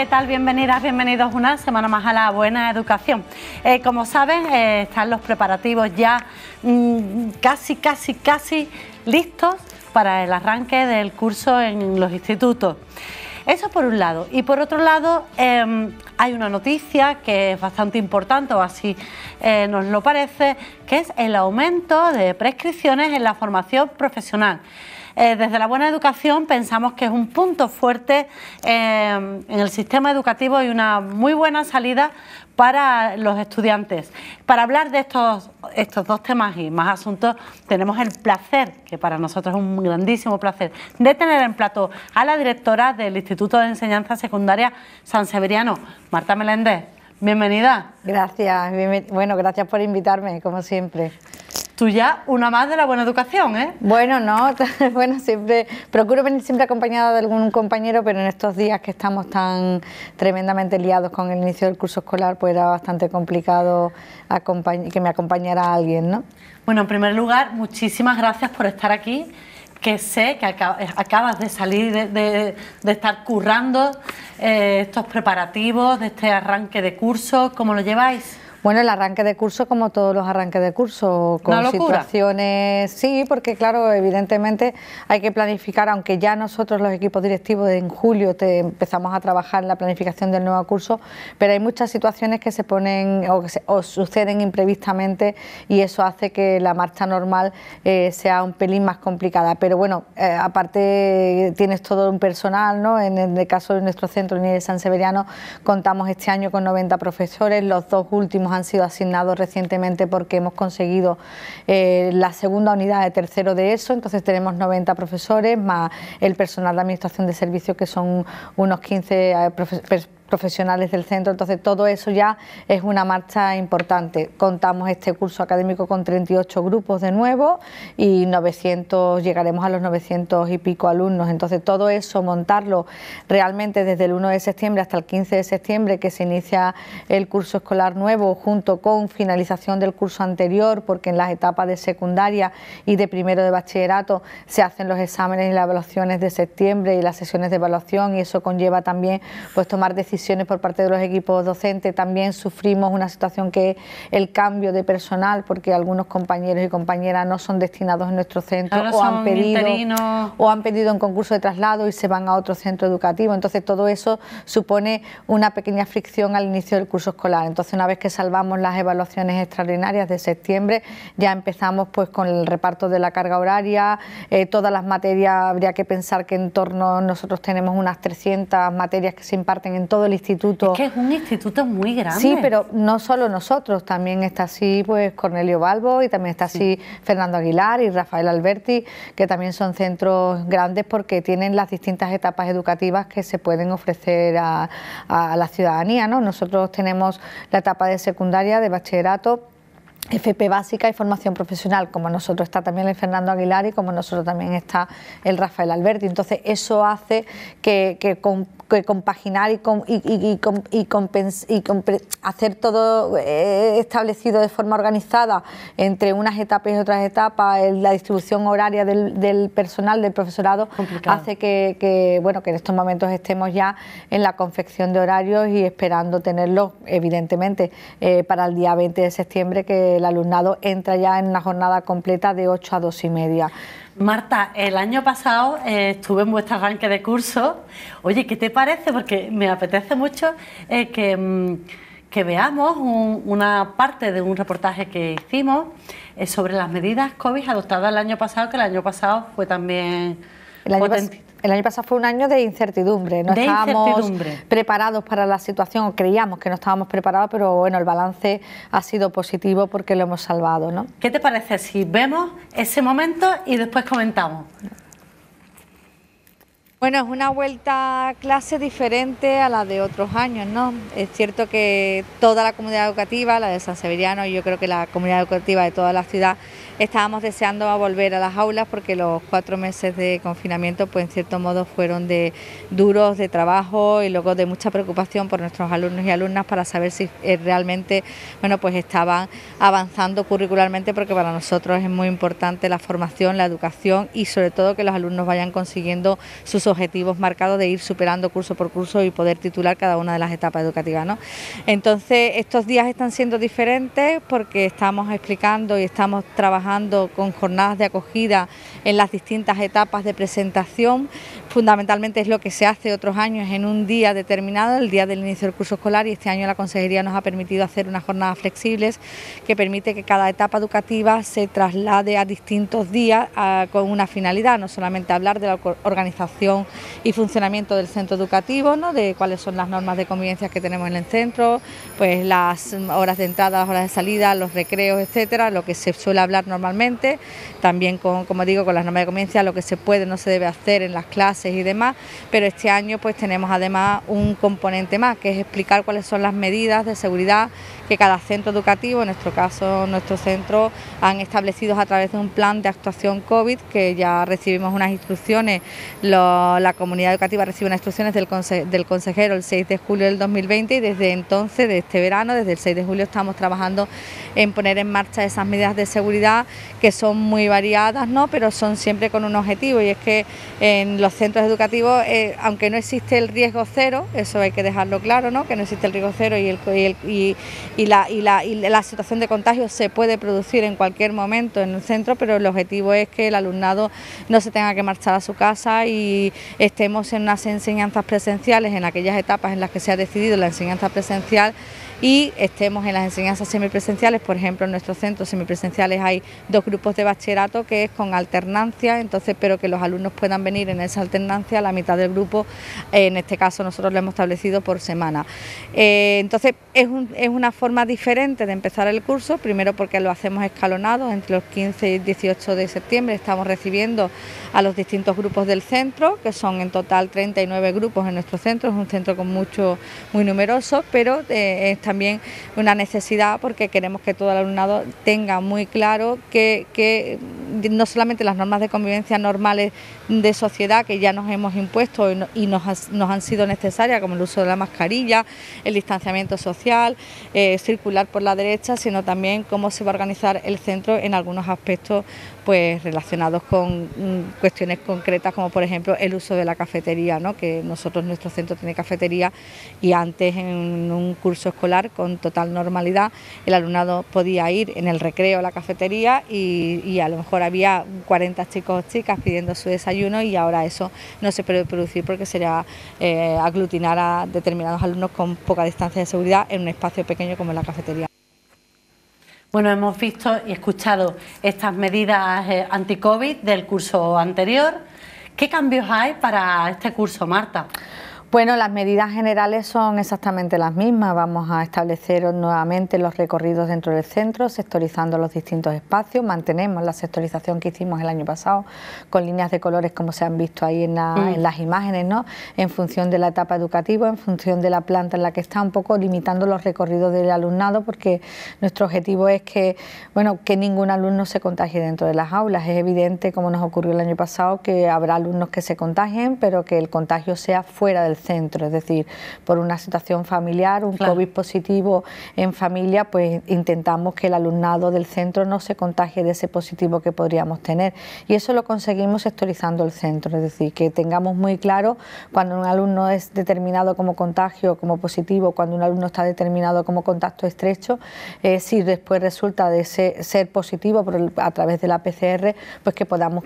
¿qué tal? Bienvenidas, bienvenidos una semana más a la buena educación. Eh, como saben, eh, están los preparativos ya mm, casi, casi, casi listos para el arranque del curso en los institutos. Eso por un lado. Y por otro lado, em, hay una noticia que es bastante importante, o así eh, nos lo parece, que es el aumento de prescripciones en la formación profesional. Eh, desde la buena educación pensamos que es un punto fuerte eh, en el sistema educativo y una muy buena salida para los estudiantes. Para hablar de estos, dos temas y más asuntos, tenemos el placer, que para nosotros es un grandísimo placer, de tener en plato a la directora del Instituto de Enseñanza Secundaria San Severiano, Marta Meléndez. Bienvenida. Gracias. Bueno, gracias por invitarme, como siempre. Tú ya una más de la buena educación, ¿eh? Bueno, no, bueno, siempre procuro venir siempre acompañada de algún compañero, pero en estos días que estamos tan tremendamente liados con el inicio del curso escolar, pues era bastante complicado que me acompañara alguien, ¿no? Bueno, en primer lugar, muchísimas gracias por estar aquí que sé que acabas de salir, de, estar currando eh, estos preparativos, de este arranque de curso, ¿cómo lo lleváis? Bueno, el arranque de curso, como todos los arranques de curso, con situaciones. Sí, porque claro, evidentemente hay que planificar, aunque ya nosotros los equipos directivos en julio te empezamos a trabajar en la planificación del nuevo curso, pero hay muchas situaciones que se ponen o, que suceden imprevistamente y eso hace que la marcha normal eh, sea un pelín más complicada. Pero bueno, eh, aparte tienes todo un personal, ¿no? En el caso de nuestro centro, en de San Severiano, contamos este año con 90 profesores, los dos últimos han sido asignados recientemente porque hemos conseguido eh, la segunda unidad de tercero de ESO, entonces tenemos 90 profesores más el personal de administración de servicios que son unos 15 eh, profesores profesionales del centro, entonces todo eso ya es una marcha importante. Contamos este curso académico con 38 grupos de nuevo y 900, llegaremos a los 900 y pico alumnos, entonces todo eso montarlo realmente desde el 1 de septiembre hasta el 15 de septiembre que se inicia el curso escolar nuevo junto con finalización del curso anterior porque en las etapas de secundaria y de primero de bachillerato se hacen los exámenes y las evaluaciones de septiembre y las sesiones de evaluación y eso conlleva también pues tomar decisiones por parte de los equipos docentes. También sufrimos una situación que es el cambio de personal, porque algunos compañeros y compañeras no son destinados en nuestro centro o han, pedido, o han pedido un concurso de traslado y se van a otro centro educativo. Entonces, todo eso supone una pequeña fricción al inicio del curso escolar. Entonces, una vez que salvamos las evaluaciones extraordinarias de septiembre, ya empezamos pues con el reparto de la carga horaria, eh, todas las materias, habría que pensar que en torno nosotros tenemos unas 300 materias que se imparten en todo el instituto. Es que es un instituto muy grande. Sí, pero no solo nosotros, también está así pues Cornelio Balbo y también está así Fernando Aguilar y Rafael Alberti, que también son centros grandes porque tienen las distintas etapas educativas que se pueden ofrecer a, a la ciudadanía. ¿no? Nosotros tenemos la etapa de secundaria, de bachillerato FP básica y formación profesional, como nosotros está también el Fernando Aguilar y como nosotros también está el Rafael Alberti. Entonces, eso hace que, compaginar y, con, y, hacer todo eh, establecido de forma organizada entre unas etapas y otras etapas, la distribución horaria del, personal, del profesorado, hace que, bueno, que en estos momentos estemos ya en la confección de horarios y esperando tenerlos, evidentemente, eh, para el día 20 de septiembre que el alumnado entra ya en una jornada completa de 8 a 2 y media. Marta, el año pasado eh, estuve en vuestro arranque de curso. Oye, ¿qué te parece? Porque me apetece mucho eh, mm, que... veamos una parte de un reportaje que hicimos eh, sobre las medidas COVID adoptadas el año pasado, que el año pasado fue también... El el año pasado fue un año de incertidumbre. No estábamos preparados para la situación, o creíamos que no estábamos preparados, pero bueno, el balance ha sido positivo porque lo hemos salvado. ¿no? ¿Qué te parece si vemos ese momento y después comentamos? Bueno, es una vuelta a clase diferente a la de otros años, ¿no? Es cierto que toda la comunidad educativa, la de San Severiano, y yo creo que la comunidad educativa de toda la ciudad Estábamos deseando volver a las aulas porque los cuatro meses de confinamiento, pues en cierto modo fueron de duros de trabajo y luego de mucha preocupación por nuestros alumnos y alumnas para saber si eh, realmente, bueno, pues estaban avanzando curricularmente porque para nosotros es muy importante la formación, la educación y sobre todo que los alumnos vayan consiguiendo sus objetivos marcados de ir superando curso por curso y poder titular cada una de las etapas educativas, ¿no? Entonces, estos días están siendo diferentes porque estamos explicando y estamos trabajando con jornadas de acogida en las distintas etapas de presentación. Fundamentalmente es lo que se hace otros años en un día determinado, el día del inicio del curso escolar y este año la Consejería nos ha permitido hacer unas jornadas flexibles que permite que cada etapa educativa se traslade a distintos días con una finalidad, no solamente hablar de la organización y funcionamiento del centro educativo, ¿no? de cuáles son las normas de convivencia que tenemos en el centro, pues las horas de entrada, las horas de salida, los recreos, etcétera, lo que se suele hablar normalmente, también con, como digo, con las normas de convivencia, lo que se puede, no se debe hacer en las clases y demás, pero este año pues tenemos además un componente más, que es explicar cuáles son las medidas de seguridad que cada centro educativo, en nuestro caso nuestro centro, han establecido a través de un plan de actuación COVID, que ya recibimos unas instrucciones, la comunidad educativa recibe unas instrucciones del, consejero el 6 de julio del 2020 y desde entonces, de este verano, desde el 6 de julio estamos trabajando en poner en marcha esas medidas de seguridad que son muy variadas, ¿no? pero son siempre con un objetivo y es que en los centros educativos, eh, aunque no existe el riesgo cero, eso hay que dejarlo claro, ¿no? que no existe el riesgo cero y, el, y, el, y la, situación de contagio se puede producir en cualquier momento en el centro, pero el objetivo es que el alumnado no se tenga que marchar a su casa y estemos en unas enseñanzas presenciales, en aquellas etapas en las que se ha decidido la enseñanza presencial y estemos en las enseñanzas semipresenciales, por ejemplo en nuestros centros semipresenciales hay dos grupos de bachillerato que es con alternancia, entonces pero que los alumnos puedan venir en esa alternancia, la mitad del grupo, en este caso nosotros lo hemos establecido por semana. Eh, entonces es, una forma diferente de empezar el curso, primero porque lo hacemos escalonado, entre los 15 y 18 de septiembre estamos recibiendo a los distintos grupos del centro, que son en total 39 grupos en nuestro centro, es un centro con mucho, muy numeroso, pero eh, también una necesidad porque queremos que todo el alumnado tenga muy claro que, no solamente las normas de convivencia normales de sociedad que ya nos hemos impuesto y, nos, han sido necesarias, como el uso de la mascarilla, el distanciamiento social, eh, circular por la derecha, sino también cómo se va a organizar el centro en algunos aspectos pues relacionados con mm, cuestiones concretas como por ejemplo el uso de la cafetería, ¿no? que nosotros nuestro centro tiene cafetería y antes en un curso escolar con total normalidad el alumnado podía ir en el recreo a la cafetería y, a lo mejor había 40 chicos o chicas pidiendo su desayuno y ahora eso no se puede producir porque sería eh, aglutinar a determinados alumnos con poca distancia de seguridad en un espacio pequeño como la cafetería. Bueno, hemos visto y escuchado estas medidas eh, anti-COVID del curso anterior. ¿Qué cambios hay para este curso, Marta? Bueno, las medidas generales son exactamente las mismas. Vamos a establecer nuevamente los recorridos dentro del centro, sectorizando los distintos espacios. Mantenemos la sectorización que hicimos el año pasado con líneas de colores como se han visto ahí mm. en, las imágenes, ¿no? En función de la etapa educativa, en función de la planta en la que está, un poco limitando los recorridos del alumnado, porque nuestro objetivo es que, bueno, que ningún alumno se contagie dentro de las aulas. Es evidente, como nos ocurrió el año pasado, que habrá alumnos que se contagien, pero que el contagio sea fuera del centro, es decir, por una situación familiar, un COVID positivo en familia, pues intentamos que el alumnado del centro no se contagie de ese positivo que podríamos tener. Y eso lo conseguimos sectorizando el centro, es decir, que tengamos muy claro cuando un alumno es determinado como contagio, como positivo, cuando un alumno está determinado como contacto estrecho, eh, si después resulta de ese, ser positivo a través de la PCR, pues que podamos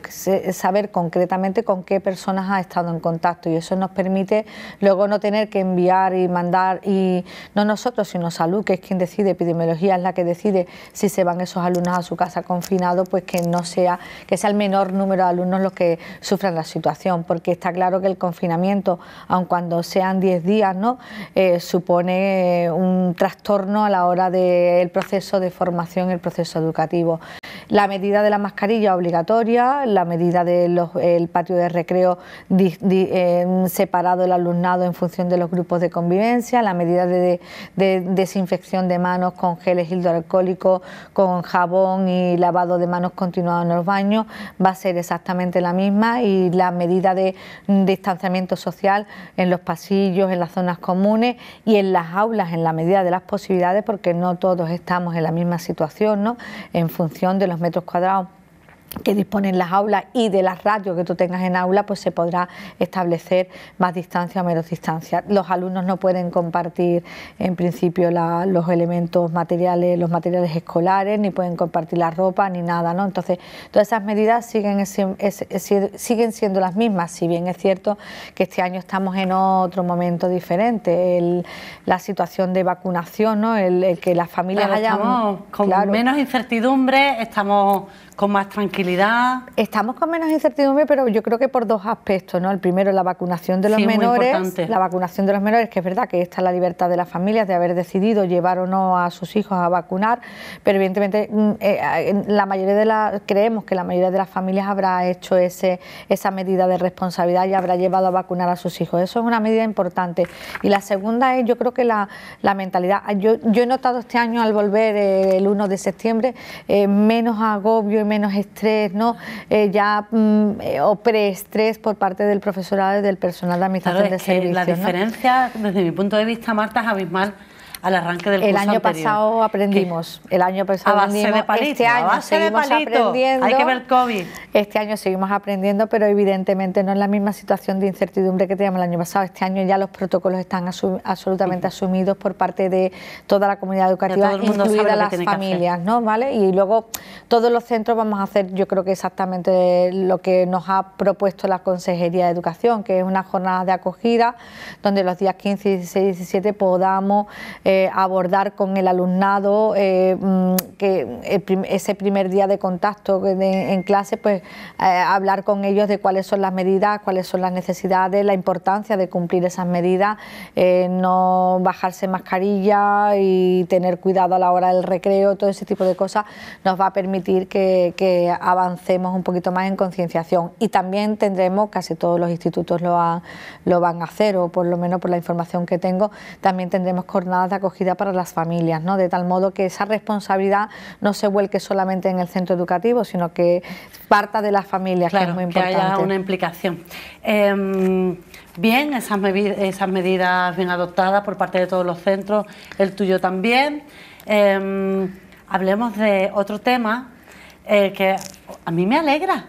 saber concretamente con qué personas ha estado en contacto y eso nos permite luego no tener que enviar y mandar, y no nosotros, sino salud, que es quien decide, epidemiología es la que decide si se van esos alumnos a su casa confinado... pues que no sea, que sea el menor número de alumnos los que sufran la situación, porque está claro que el confinamiento, aun cuando sean 10 días, ¿no? Eh, supone eh, un trastorno a la hora del proceso de formación, el proceso educativo. La medida de la mascarilla obligatoria, la medida del patio de recreo separado el en función de los grupos de convivencia, la medida de, desinfección de manos con geles hidroalcohólicos, con jabón y lavado de manos continuado en los baños, va a ser exactamente la misma y la medida de distanciamiento social en los pasillos, en las zonas comunes y en las aulas en la medida de las posibilidades porque no todos estamos en la misma situación, ¿no? En función de los metros cuadrados que disponen las aulas y de las radios que tú tengas en aula, pues se podrá establecer más distancia o menos distancia. Los alumnos no pueden compartir en principio los elementos materiales, los materiales escolares, ni pueden compartir la ropa, ni nada, ¿no? Entonces, todas esas medidas siguen, siguen siendo las mismas, si bien es cierto que este año estamos en otro momento diferente. la situación de vacunación, ¿no? El, que las familias... hayan. hayamos, con menos incertidumbre, estamos con más tranquilidad. Estamos con menos incertidumbre, pero yo creo que por dos aspectos, ¿no? El primero, la vacunación de los menores, la vacunación de los menores, que es verdad que está la libertad de las familias de haber decidido llevar o no a sus hijos a vacunar, pero evidentemente mm, eh, eh, la mayoría de las creemos que la mayoría de las familias habrá hecho ese esa medida de responsabilidad y habrá llevado a vacunar a sus hijos. Eso es una medida importante. Y la segunda es, yo creo que la, la mentalidad. Yo, he notado este año al volver eh, el 1 de septiembre menos agobio menos estrés, ¿no? Eh, ya mm, eh, o preestrés por parte del profesorado y del personal de administración de servicios. La diferencia, desde mi punto de vista, Marta, es abismal al arranque del el año pasado aprendimos, el año pasado aprendimos, este año seguimos aprendiendo, hay que ver COVID. Este año seguimos aprendiendo, pero evidentemente no es la misma situación de incertidumbre que teníamos el año pasado. Este año ya los protocolos están absolutamente asumidos por parte de toda la comunidad educativa, incluidas las familias, ¿no? ¿Vale? Y luego todos los centros vamos a hacer, yo creo que exactamente lo que nos ha propuesto la Consejería de Educación, que es una jornada de acogida donde los días 15, 16, 17 podamos eh, eh, abordar con el alumnado, eh, mm, que eh, ese primer día de contacto en clase, pues hablar con ellos de cuáles son las medidas, cuáles son las necesidades, la importancia de cumplir esas medidas, no bajarse mascarilla y tener cuidado a la hora del recreo, todo ese tipo de cosas nos va a permitir que, avancemos un poquito más en concienciación y también tendremos, casi todos los institutos lo, lo van a hacer o por lo menos por la información que tengo, también tendremos jornadas de acogida para las familias, ¿no? de tal modo que esa responsabilidad no se vuelque solamente en el centro educativo, sino que parta de las familias, que es muy importante. haya una implicación. Em, bien, esas, medidas bien adoptadas por parte de todos los centros, el tuyo también. Em, hablemos de otro tema eh, que a mí me alegra,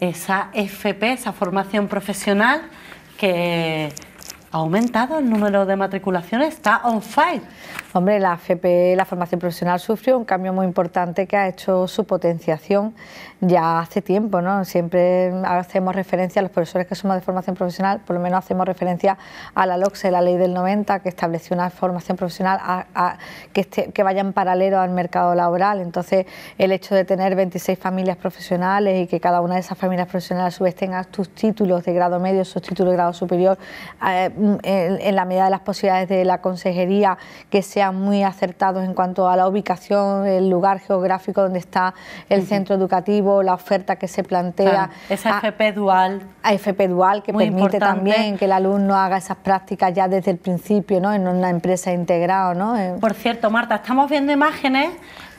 esa FP, esa formación profesional que ha aumentado el número de matriculaciones, está on fire. Hombre, la FP, e, la formación profesional, sufrió un cambio muy importante que ha hecho su potenciación ya hace tiempo, ¿no? Siempre hacemos referencia, a los profesores que somos de formación profesional, por lo menos hacemos referencia a la LOCSE, la ley del 90, que estableció una formación profesional que, que vaya en paralelo al mercado laboral. Entonces, el hecho de tener 26 familias profesionales y que cada una de esas familias profesionales a su vez tenga sus títulos de grado medio, sus títulos de grado superior, eh, en, en la medida de las posibilidades de la consejería que se muy acertados en cuanto a la ubicación, el lugar geográfico donde está el centro educativo, la oferta que se plantea. Esa ah, FP dual. A FP dual que permite también que el alumno haga esas prácticas ya desde el principio, ¿no? En una empresa integrada, Por cierto, Marta, estamos viendo imágenes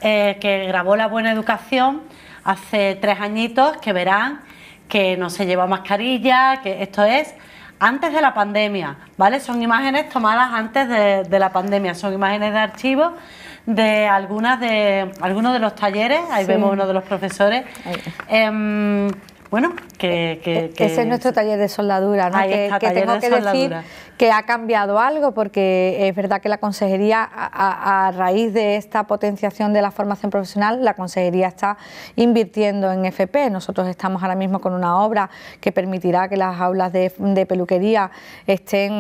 eh, que grabó La Buena Educación hace tres añitos que verán que no se lleva mascarilla, que esto es antes de la pandemia, ¿vale? Son imágenes tomadas antes de, la pandemia, son imágenes de archivos de algunas de algunos de los talleres, ahí vemos uno de los profesores. Em, bueno, que, e-, que, Ese es nuestro taller de soldadura, ¿no? que, tengo que soldadura. decir que ha cambiado algo, porque es verdad que la consejería, a, raíz de esta potenciación de la formación profesional, la consejería está invirtiendo en FP. Nosotros estamos ahora mismo con una obra que permitirá que las aulas de, peluquería estén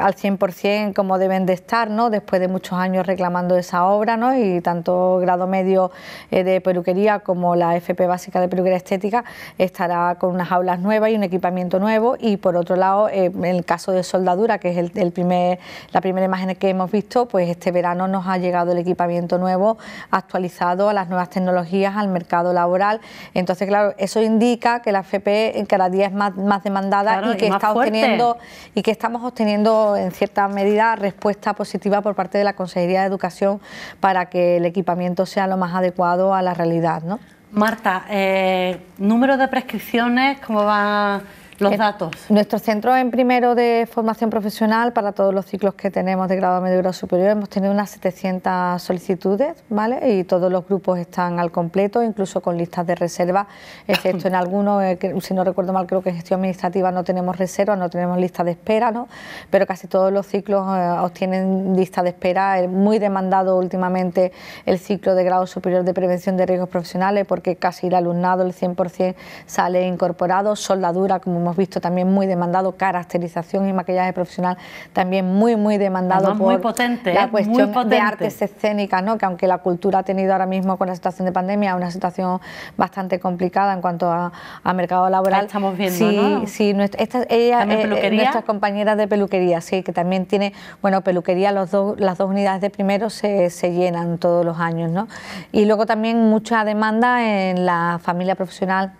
al 100% como deben de estar, ¿no? después de muchos años reclamando esa obra, y tanto grado medio eh, de peluquería como la FP básica de peluquería estética estará con unas aulas nuevas y un equipamiento nuevo, y por otro lado, eh, en el caso de soldadura, que es el, primer, la primera imagen que hemos visto, pues este verano nos ha llegado el equipamiento nuevo, actualizado a las nuevas tecnologías, al mercado laboral. Entonces, claro, eso indica que la FP cada día es más, demandada y que obteniendo y que estamos obteniendo en cierta medida respuesta positiva por parte de la Consejería de Educación para que el equipamiento sea lo más adecuado a la realidad, ¿no? Marta, eh, número de prescripciones, ¿cómo va? Los datos. Nuestro centro en primero de formación profesional para todos los ciclos que tenemos de grado medio y grado superior hemos tenido unas 700 solicitudes, ¿vale? Y todos los grupos están al completo, incluso con listas de reserva, excepto en algunos, eh, si no recuerdo mal, creo que en gestión administrativa no tenemos reserva, no tenemos lista de espera, ¿no? Pero casi todos los ciclos eh, obtienen lista de espera. Es muy demandado últimamente el ciclo de grado superior de prevención de riesgos profesionales porque casi el alumnado, el 100% sale incorporado, soldadura como hemos visto también muy demandado, caracterización y maquillaje profesional también muy, muy demandado muy potente, la ¿eh? cuestión de artes escénicas, ¿no? que aunque la cultura ha tenido ahora mismo con la situación de pandemia una situación bastante complicada en cuanto a, mercado laboral. estamos viendo, sí, ¿no? sí, eh, eh, nuestras compañeras de peluquería, sí, que también tiene, bueno, peluquería, los dos, las dos unidades de primero se, se llenan todos los años, ¿no? Y luego también mucha demanda en la familia profesional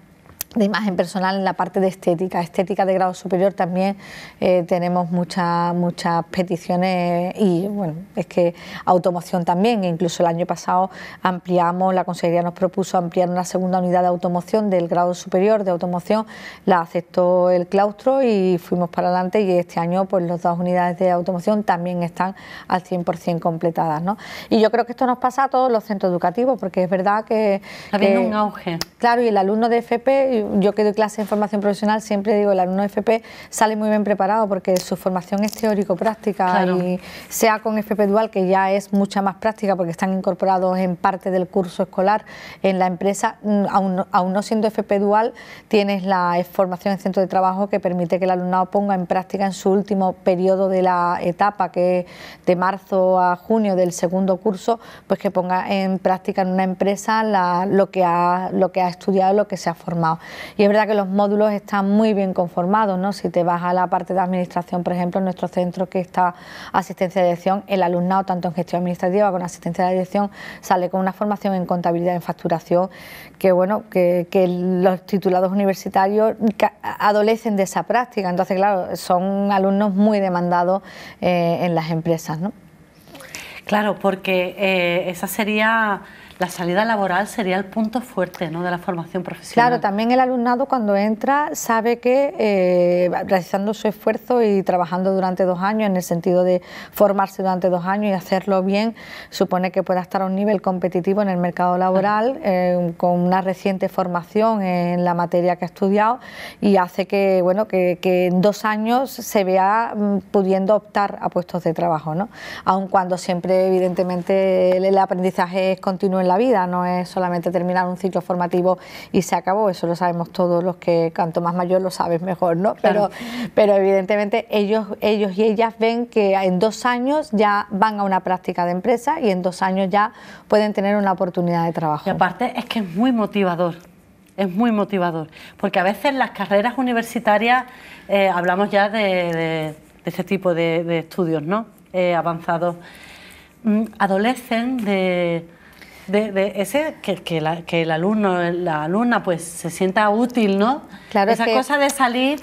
de imagen personal en la parte de estética. Estética de grado superior también eh, tenemos muchas muchas peticiones y bueno, es que automoción también, incluso el año pasado ampliamos, la consejería nos propuso ampliar una segunda unidad de automoción del grado superior de automoción, la aceptó el claustro y fuimos para adelante y este año pues las dos unidades de automoción también están al 100% completadas. ¿no? Y yo creo que esto nos pasa a todos los centros educativos porque es verdad que... ...ha habido un auge. Claro, y el alumno de FP yo que doy clases en formación profesional, siempre digo, el alumno FP sale muy bien preparado porque su formación es teórico-práctica y sea con FP Dual, que ya es mucha más práctica porque están incorporados en parte del curso escolar en la empresa, mm, aún, no siendo FP Dual, tienes la formación en centro de trabajo que permite que el alumnado ponga en práctica en su último periodo de la etapa, que es de marzo a junio del segundo curso, pues que ponga en práctica en una empresa lo, que ha, lo que ha estudiado, lo que se ha formado. Y es verdad que los módulos están muy bien conformados, ¿no? Si te vas a la parte de administración, por ejemplo, en nuestro centro que está asistencia de dirección, el alumnado, tanto en gestión administrativa como en asistencia de dirección, sale con una formación en contabilidad, en facturación, que bueno, que, los titulados universitarios adolecen de esa práctica. Entonces, claro, son alumnos muy demandados eh, en las empresas, ¿no? Claro, porque eh, esa sería la salida laboral sería el punto fuerte ¿no? de la formación profesional. Claro, también el alumnado cuando entra sabe que eh, realizando su esfuerzo y trabajando durante dos años en el sentido de formarse durante dos años y hacerlo bien, supone que pueda estar a un nivel competitivo en el mercado laboral eh, con una reciente formación en la materia que ha estudiado y hace que, bueno, que, en dos años se vea mm, pudiendo optar a puestos de trabajo, ¿no? Aun cuando siempre, evidentemente, el aprendizaje es continuo la vida, no es solamente terminar un ciclo formativo y se acabó, eso lo sabemos todos los que cuanto más mayor lo sabes mejor, ¿no? Pero, evidentemente ellos, ellos y ellas ven que en dos años ya van a una práctica de empresa y en dos años ya pueden tener una oportunidad de trabajo. Y aparte es que es muy motivador es muy motivador, porque a veces las carreras universitarias, eh, hablamos ya de, ese tipo de, estudios ¿no? Eh, avanzados, mm, adolecen de, de, ese que, que, la, que, el alumno, la alumna, pues se sienta útil, ¿no? Claro. Esa cosa de salir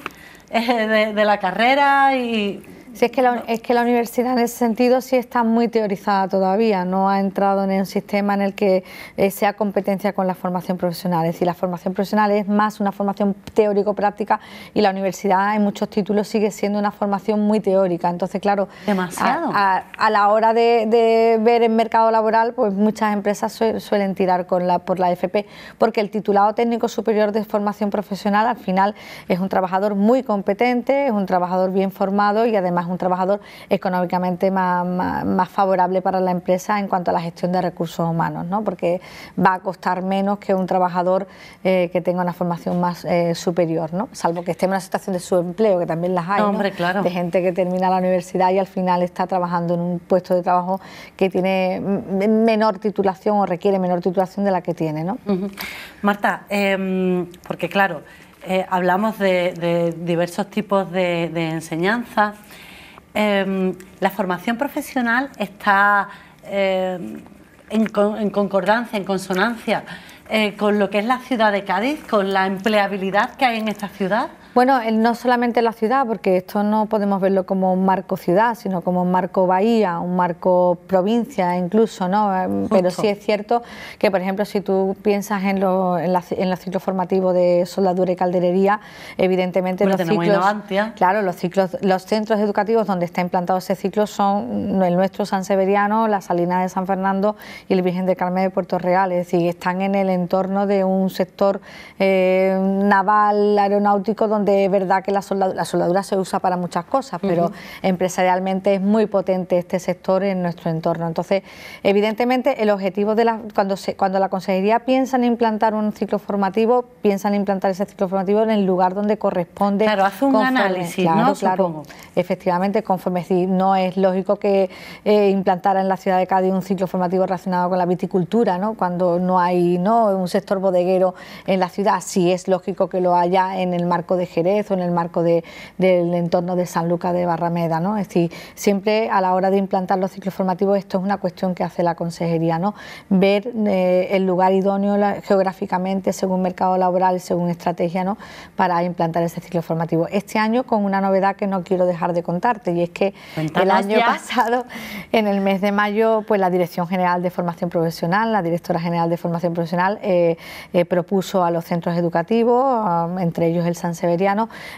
eh, de, la carrera y Sí, es que, la, es que la universidad en ese sentido sí está muy teorizada todavía, no ha entrado en un sistema en el que eh, sea competencia con la formación profesional. Es decir, la formación profesional es más una formación teórico-práctica y la universidad en muchos títulos sigue siendo una formación muy teórica. Entonces, claro, Demasiado. A, la hora de, ver el mercado laboral, pues muchas empresas suelen tirar con la, por la FP, porque el titulado técnico superior de formación profesional al final es un trabajador muy competente, es un trabajador bien formado y además un trabajador económicamente más, favorable para la empresa en cuanto a la gestión de recursos humanos, ¿no? porque va a costar menos que un trabajador eh, que tenga una formación más eh, superior, ¿no? salvo que esté en una situación de subempleo, que también las hay, de gente que termina la universidad y al final está trabajando en un puesto de trabajo que tiene menor titulación o requiere menor titulación de la que tiene. ¿no? Marta, em, porque claro, eh, hablamos de, diversos tipos de, de enseñanza, Em, la formación profesional está em, en, concordancia, en consonancia eh, con lo que es la ciudad de Cádiz, con la empleabilidad que hay en esta ciudad. Bueno, no solamente la ciudad, porque esto no podemos verlo como un marco ciudad, sino como un marco bahía, un marco provincia incluso, ¿no? Eh, pero sí es cierto que, por ejemplo, si tú piensas en, lo, en, la, en los ciclos formativos de soldadura y calderería, evidentemente los ciclos... Claro, los ciclos, los centros educativos donde está implantado ese ciclo son el nuestro San Severiano, la Salina de San Fernando y el Virgen de Carmen de Puerto Real, es decir, están en el entorno de un sector eh, naval, aeronáutico, donde donde verdad que la soldadura, la soldadura se usa para muchas cosas, pero empresarialmente es muy potente este sector en nuestro entorno. Entonces, evidentemente, el objetivo de la, cuando, cuando la consejería piensa en implantar un ciclo formativo, piensa en implantar ese ciclo formativo en el lugar donde corresponde. Claro, hace un análisis, efectivamente, conforme si no es lógico que eh, implantara en la ciudad de Cádiz un ciclo formativo relacionado con la viticultura, ¿no? Cuando no hay, ¿no? Un sector bodeguero en la ciudad, sí es lógico que lo haya en el marco de Jerez o en el marco del entorno de San Lucas de Barrameda. ¿no? Es decir, siempre a la hora de implantar los ciclos formativos, esto es una cuestión que hace la consejería, ¿no? ver eh, el lugar idóneo geográficamente, según mercado laboral, según estrategia, ¿no? para implantar ese ciclo formativo. Este año con una novedad que no quiero dejar de contarte, y es que el año pasado, en el mes de mayo, pues la Dirección General de Formación Profesional, la Directora General de Formación Profesional, eh, eh, propuso a los centros educativos, um, entre ellos el San Severino,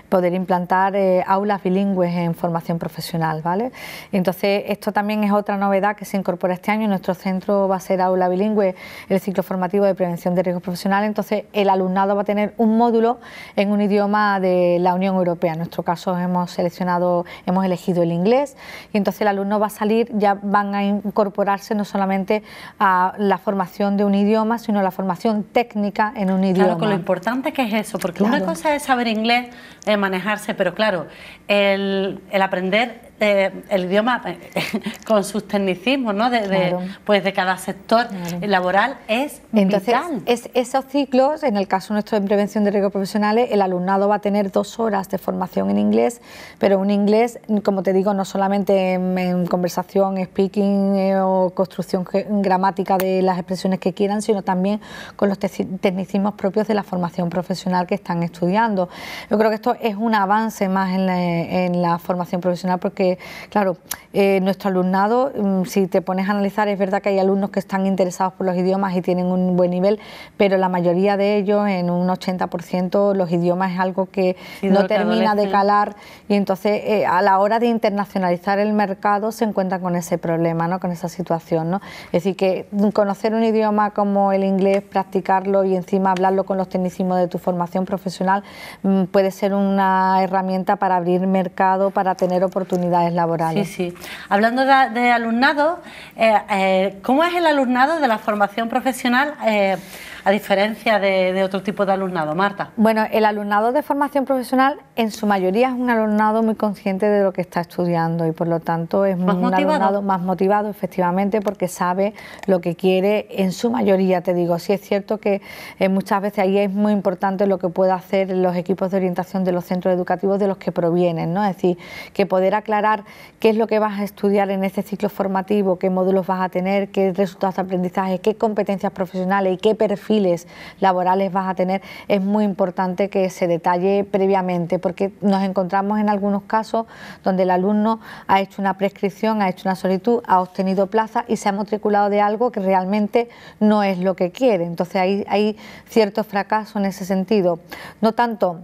poder implantar eh, aulas bilingües en formación profesional. ¿vale? Entonces, esto también es otra novedad que se incorpora este año. Nuestro centro va a ser aula bilingüe, el ciclo formativo de prevención de riesgos profesionales. Entonces, el alumnado va a tener un módulo en un idioma de la Unión Europea. En nuestro caso, hemos seleccionado, hemos elegido el inglés y entonces el alumno va a salir, ya van a incorporarse no solamente a la formación de un idioma, sino a la formación técnica en un idioma. Claro, lo importante que es eso, porque una cosa es saber inglés manejarse, pero claro, el, el aprender eh, el idioma eh, con sus tecnicismos, ¿no? De, Pues de cada sector eh, laboral es vital. Es, esos ciclos, en el caso nuestro de prevención de riesgos profesionales, el alumnado va a tener dos horas de formación en inglés, pero un inglés, como te digo, no solamente en, conversación, speaking o construcción gramática de las expresiones que quieran, sino también con los tecnicismos propios de la formación profesional que están estudiando. Yo creo que esto es un avance más en la formación profesional porque claro, eh, nuestro alumnado, mm, si te pones a analizar, es verdad que hay alumnos que están interesados por los idiomas y tienen un buen nivel, pero la mayoría de ellos, en un 80%, los idiomas es algo que no termina de calar y entonces eh, a la hora de internacionalizar el mercado se encuentran con ese problema, ¿no? con esa situación. ¿no? Es decir, que conocer un idioma como el inglés, practicarlo y encima hablarlo con los tecnicismos de tu formación profesional mm, puede ser una herramienta para abrir mercado, para tener oportunidades laborales. Sí, sí. Hablando de, alumnado, eh, eh, ¿cómo es el alumnado de la formación profesional? Eh, a diferencia de, otro tipo de alumnado? Marta. Bueno, el alumnado de formación profesional en su mayoría es un alumnado muy consciente de lo que está estudiando y por lo tanto es ¿Más un motivado? alumnado más motivado efectivamente porque sabe lo que quiere en su mayoría, te digo. ...si es cierto que eh, muchas veces ahí es muy importante lo que pueda hacer los equipos de orientación de los centros educativos de los que provienen, ¿no? Es decir, que poder aclarar qué es lo que vas a estudiar en ese ciclo formativo, qué módulos vas a tener, qué resultados de aprendizaje, qué competencias profesionales y qué perfil laborales vas a tener, es muy importante que se detalle previamente, porque nos encontramos en algunos casos donde el alumno ha hecho una prescripción, ha hecho una solitud, ha obtenido plaza y se ha matriculado de algo que realmente no es lo que quiere. Entonces hay, hay cierto fracaso en ese sentido. No tanto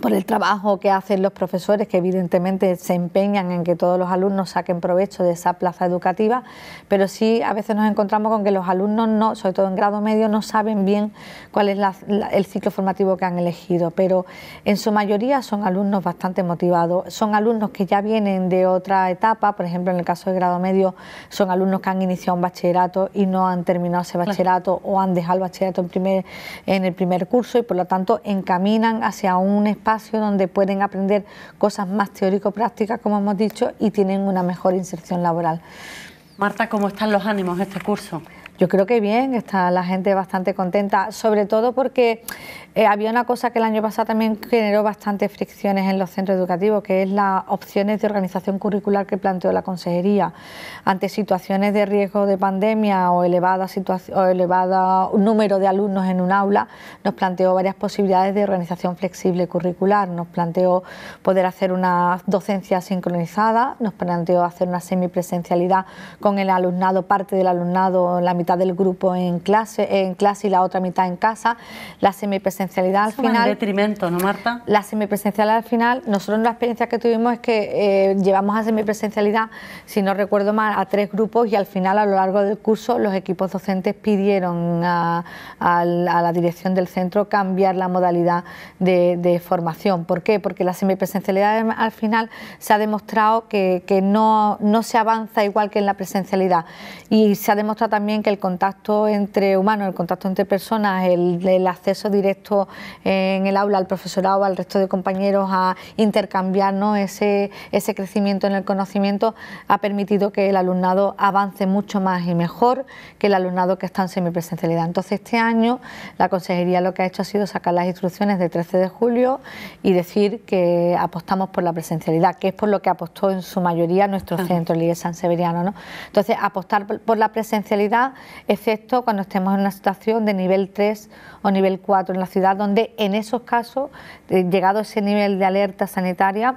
por el trabajo que hacen los profesores, que evidentemente se empeñan en que todos los alumnos saquen provecho de esa plaza educativa, pero sí a veces nos encontramos con que los alumnos, no, sobre todo en grado medio, no saben bien cuál es el ciclo formativo que han elegido, pero en su mayoría son alumnos bastante motivados, son alumnos que ya vienen de otra etapa, por ejemplo, en el caso de grado medio, son alumnos que han iniciado un bachillerato y no han terminado ese bachillerato o han dejado el bachillerato en, primer, en el primer curso y por lo tanto encaminan hacia un espacio donde pueden aprender cosas más teórico-prácticas, como hemos dicho, y tienen una mejor inserción laboral. Marta, ¿cómo están los ánimos este curso? Yo creo que bien, está la gente bastante contenta, sobre todo porque eh, había una cosa que el año pasado también generó bastantes fricciones en los centros educativos, que es las opciones de organización curricular que planteó la Consejería ante situaciones de riesgo de pandemia o elevada o elevado número de alumnos en un aula, nos planteó varias posibilidades de organización flexible curricular, nos planteó poder hacer una docencia sincronizada, nos planteó hacer una semipresencialidad con el alumnado, parte del alumnado en la mitad del grupo en clase, en clase y la otra mitad en casa. La semipresencialidad al final. Es detrimento, ¿no, Marta? La semipresencialidad al final, nosotros la experiencia que tuvimos es que eh, llevamos a semipresencialidad, si no recuerdo mal, a tres grupos y al final, a lo largo del curso, los equipos docentes pidieron a, la dirección del centro cambiar la modalidad de, formación. ¿Por qué? Porque la semipresencialidad em, al final se ha demostrado que, no, no se avanza igual que en la presencialidad y se ha demostrado también que el el contacto entre humanos, el contacto entre personas, el, acceso directo en el aula al profesorado, al resto de compañeros, a intercambiarnos ese, crecimiento en el conocimiento, ha permitido que el alumnado avance mucho más y mejor que el alumnado que está en semipresencialidad. Entonces, este año la consejería lo que ha hecho ha sido sacar las instrucciones del 13 de julio y decir que apostamos por la presencialidad, que es por lo que apostó en su mayoría nuestro ah. centro, el e San Severiano. Entonces, apostar por la presencialidad excepto cuando estemos en una situación de nivel 3 o nivel 4 en la ciudad, donde en esos casos, eh, llegado a ese nivel de alerta sanitaria,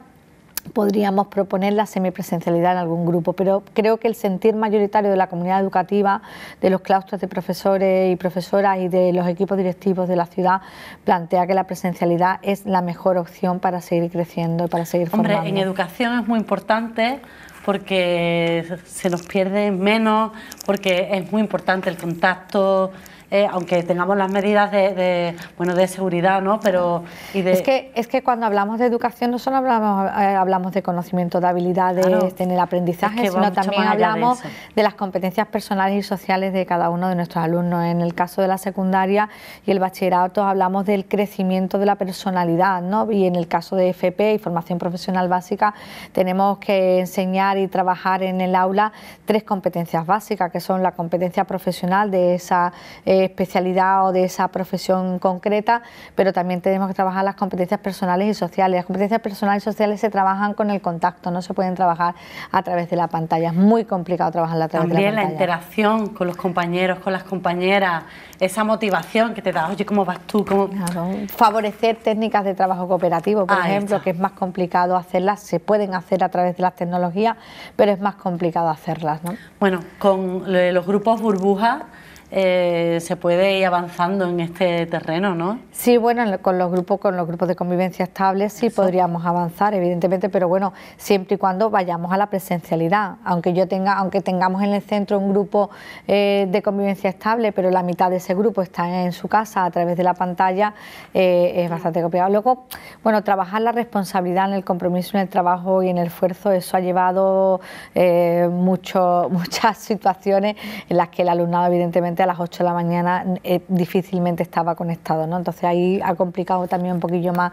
podríamos proponer la semipresencialidad en algún grupo, pero creo que el sentir mayoritario de la comunidad educativa, de los claustros de profesores y profesoras y de los equipos directivos de la ciudad plantea que la presencialidad es la mejor opción para seguir creciendo y para seguir formando. Hombre, en educación es muy importante porque se nos pierde menos, porque es muy importante el contacto, eh, aunque tengamos las medidas de, bueno, de seguridad, ¿no? Pero, Es, que, es que cuando hablamos de educación no solo hablamos, eh, de conocimiento, de habilidades, en el aprendizaje, sino también hablamos de, las competencias personales y sociales de cada uno de nuestros alumnos. En el caso de la secundaria y el bachillerato hablamos del crecimiento de la personalidad, ¿no? Y en el caso de FP y formación profesional básica tenemos que enseñar y trabajar en el aula tres competencias básicas, que son la competencia profesional de esa... Eh, especialidad o de esa profesión concreta, pero también tenemos que trabajar las competencias personales y sociales. Las competencias personales y sociales se trabajan con el contacto, no se pueden trabajar a través de la pantalla. Es muy complicado trabajar a través de la pantalla. También la interacción con los compañeros, con las compañeras, esa motivación que te da, oye, ¿cómo vas tú? ¿Cómo? Favorecer técnicas de trabajo cooperativo, por ah, ejemplo, que es más complicado hacerlas, se pueden hacer a través de las tecnologías, pero es más complicado hacerlas. ¿no? Bueno, con los grupos burbuja, eh, se puede ir avanzando en este terreno, ¿no? Sí, bueno, con los grupos, con los grupos de convivencia estable sí podríamos avanzar, evidentemente, pero bueno, siempre y cuando vayamos a la presencialidad. Aunque yo tenga, aunque tengamos en el centro un grupo eh, de convivencia estable, pero la mitad de ese grupo está en su casa a través de la pantalla, eh, es bastante complicado. Luego, bueno, trabajar la responsabilidad en el compromiso, en el trabajo y en el esfuerzo, eso ha llevado mucho, muchas situaciones en las que el alumnado, evidentemente, a las 8 de la mañana eh, difícilmente estaba conectado, ¿no? Entonces ahí ha complicado también un poquillo más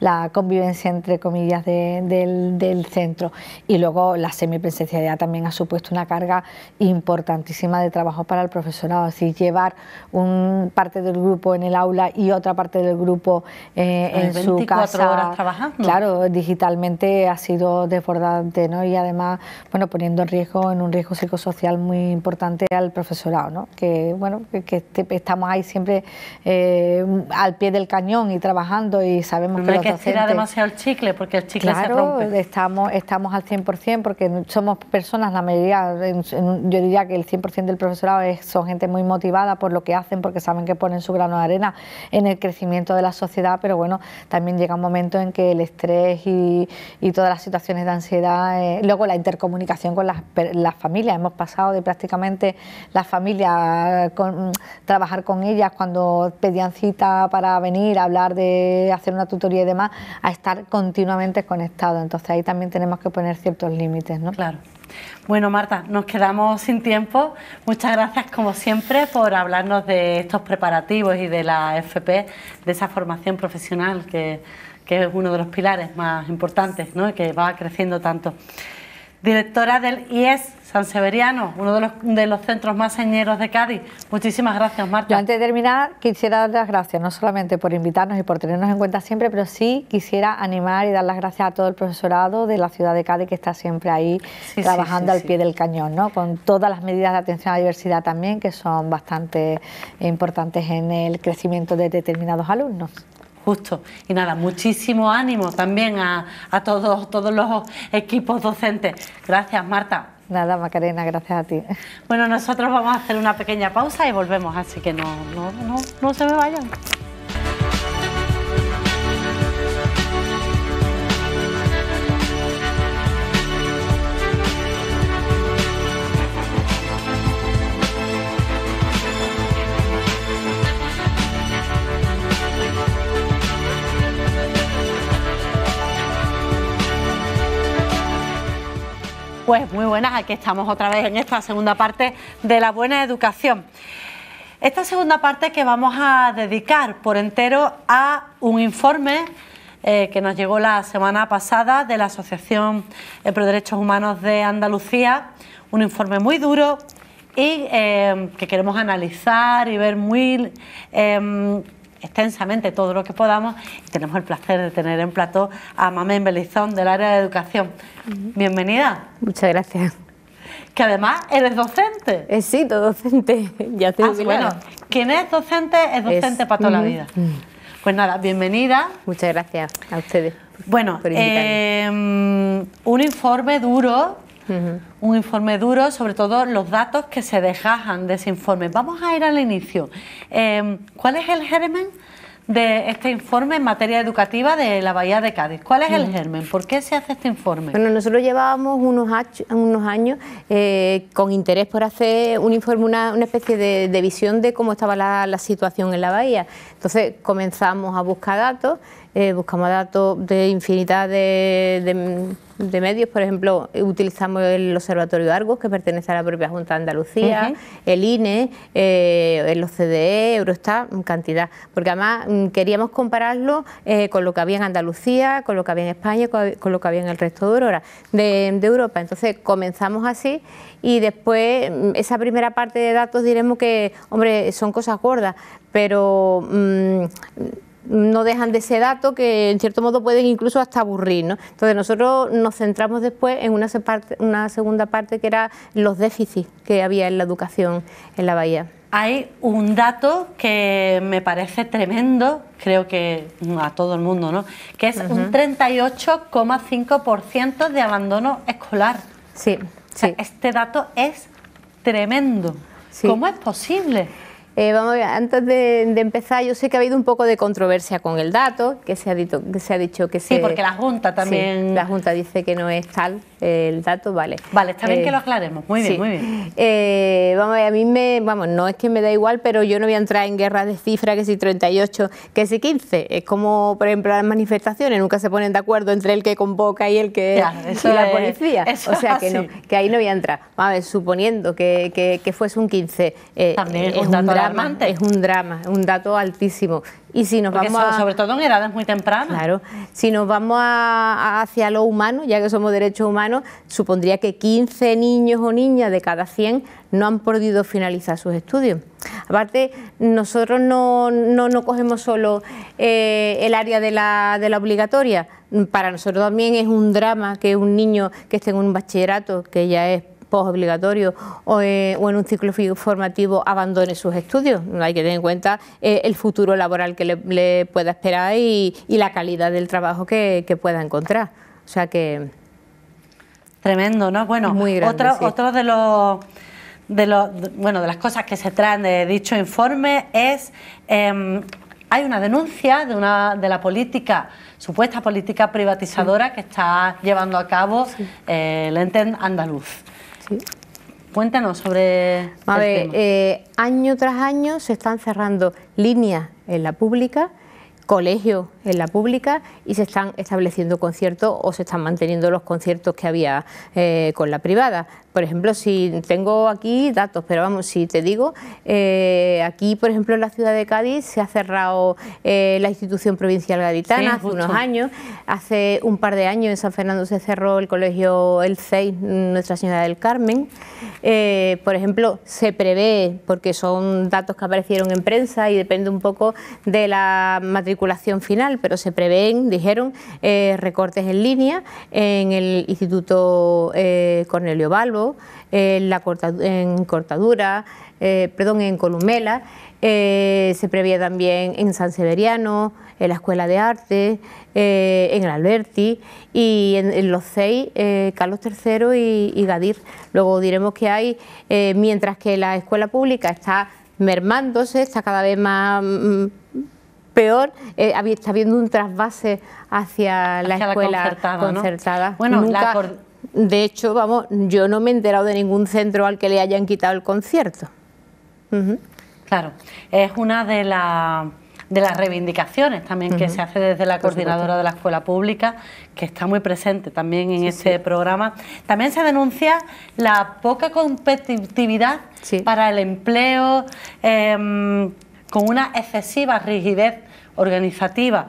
la convivencia, entre comillas, del, centro. Y luego la semipresencialidad también ha supuesto una carga importantísima de trabajo para el profesorado, es decir, llevar un parte del grupo en el aula y otra parte del grupo eh, en su casa. horas trabajando. Claro, digitalmente ha sido desbordante, ¿no? Y además, bueno, poniendo en riesgo, en un riesgo psicosocial muy importante al profesorado, ¿no? Que bueno, que, estamos ahí siempre eh, al pie del cañón y trabajando y sabemos que... No hay que demasiado el chicle porque el chicle se rompe. Estamos, estamos al 100% porque somos personas, la mayoría, yo diría que el 100% del profesorado es, son gente muy motivada por lo que hacen porque saben que ponen su grano de arena en el crecimiento de la sociedad, pero bueno, también llega un momento en que el estrés y, y todas las situaciones de ansiedad, eh, luego la intercomunicación con las, las familias, hemos pasado de prácticamente las familias eh, con, trabajar con ellas cuando pedían cita para venir, a hablar de hacer una tutoría y demás, a estar continuamente conectado... Entonces ahí también tenemos que poner ciertos límites, ¿no? Claro. Bueno, Marta, nos quedamos sin tiempo. Muchas gracias, como siempre, por hablarnos de estos preparativos y de la FP, de esa formación profesional que, es uno de los pilares más importantes ¿no? que va creciendo tanto directora del IES San Severiano, uno de los, de los centros más señeros de Cádiz. Muchísimas gracias, Marta. antes de terminar, quisiera dar las gracias, no solamente por invitarnos y por tenernos en cuenta siempre, pero sí quisiera animar y dar las gracias a todo el profesorado de la ciudad de Cádiz que está siempre ahí trabajando al pie del cañón, ¿no? con todas las medidas de atención a la diversidad también, que son bastante importantes en el crecimiento de determinados alumnos justo. Y nada, muchísimo ánimo también a, todos, los equipos docentes. Gracias, Marta. Nada, Macarena, gracias a ti. Bueno, nosotros vamos a hacer una pequeña pausa y volvemos, así que no, no se me vayan. Pues muy buenas, aquí estamos otra vez en esta segunda parte de la buena educación. Esta segunda parte que vamos a dedicar por entero a un informe eh, que nos llegó la semana pasada de la Asociación de eh, Pro Derechos Humanos de Andalucía, un informe muy duro y eh, que queremos analizar y ver muy extensamente todo lo que podamos y tenemos el placer de tener en plató a mame Belizón del área de educación. Bienvenida. Muchas gracias. Que además eres docente. Eh, sí, docente. ya te ah, Bueno, quien es docente es docente para toda la vida. Pues nada, bienvenida. Muchas gracias a ustedes. Bueno, em, un informe duro un informe duro, sobre todo los datos que se dejan de ese informe. Vamos a ir al inicio. Em, ¿Cuál es el germen de este informe en materia educativa de la Bahía de Cádiz. ¿Cuál es el germen? ¿Por qué se hace este informe? Bueno, nosotros llevábamos unos, unos años eh, con interés por hacer un informe, una, especie de, visión de cómo estaba la, situación en la Bahía. Entonces comenzamos a buscar datos eh, buscamos datos de infinidad de, medios, por ejemplo, utilizamos el Observatorio Argos, que pertenece a la propia Junta de Andalucía, el INE, eh, el OCDE, Eurostat, cantidad, porque además mm, queríamos compararlo eh, con lo que había en Andalucía, con lo que había en España, con lo que había en el resto de Europa. Entonces comenzamos así y después mm, esa primera parte de datos diremos que, hombre, son cosas gordas, pero... Mm, no dejan de ese dato que en cierto modo pueden incluso hasta aburrir. Entonces nosotros nos centramos después en una, segunda parte que era los déficits que había en la educación en la bahía. Hay un dato que me parece tremendo, creo que mm, a todo el mundo, ¿no? Que es un 38,5% de abandono escolar. Sí, sí. este dato es tremendo. ¿Cómo es posible? Eh, vamos a antes de, empezar, yo sé que ha habido un poco de controversia con el dato, que se ha, que se ha dicho que sí. Sí, porque la Junta también... la Junta dice que no es tal, el dato vale. Vale, está bien que eh, lo aclaremos. Muy bien, muy bien. Eh, vamos, a mí me, vamos, no es que me da igual, pero yo no voy a entrar en guerras de cifras, que si 38, que si 15. Es como, por ejemplo, las manifestaciones, nunca se ponen de acuerdo entre el que convoca y el que y la policía. o sea, que, no, que ahí no voy a entrar. A ver, suponiendo que, fuese un 15, eh, También es, un, dato drama, alarmante. es un drama, un dato altísimo. Y si nos vamos sobre todo en edades muy tempranas. Claro, si nos vamos hacia lo humano, ya que somos derechos humanos, supondría que 15 niños o niñas de cada 100 no han podido finalizar sus estudios. Aparte, nosotros no, cogemos solo eh, el área de la, de la obligatoria, para nosotros también es un drama que un niño que esté en un bachillerato, que ya es posobligatorio o, eh, en un ciclo formativo abandone sus estudios. Hay que tener en cuenta eh, el futuro laboral que le, pueda esperar y, la calidad del trabajo que, que pueda encontrar. O sea que Tremendo, ¿no? Bueno, Muy de los de los bueno de las cosas que se traen de dicho informe es em, hay una denuncia de una de la política supuesta política privatizadora que está llevando a cabo el eh, ente andaluz. Cuéntanos sobre. A ver, eh, año tras año se están cerrando líneas en la pública colegios en la pública y se están estableciendo conciertos o se están manteniendo los conciertos que había eh, con la privada. Por ejemplo, si tengo aquí datos, pero vamos, si te digo, eh, aquí, por ejemplo, en la ciudad de Cádiz se ha cerrado eh, la institución provincial gaditana hace unos años. Hace un par de años en San Fernando se cerró el colegio El 6, mm, Nuestra Señora del Carmen. Eh, por ejemplo, se prevé, porque son datos que aparecieron en prensa y depende un poco de la matriculación final, pero se prevén, dijeron, recortes en línea en el Instituto Cornelio Balbo eh, en, la en cortadura, eh, perdón, en columela, eh, se prevía también en San Severiano, en la Escuela de Arte, en el Alberti y en, los seis, Carlos III y, Gadir. Luego diremos que hay, mientras que la escuela pública está mermándose, está cada vez más... Mm, peor, está habiendo un trasvase hacia, la escuela concertada. Bueno, la de hecho, vamos, yo no me he enterado de ningún centro al que le hayan quitado el concierto. Claro, es una de las de las reivindicaciones también que se hace desde la coordinadora de la escuela pública, que está muy presente también en ese este programa. También se denuncia la poca competitividad para el empleo, em, con una excesiva rigidez organizativa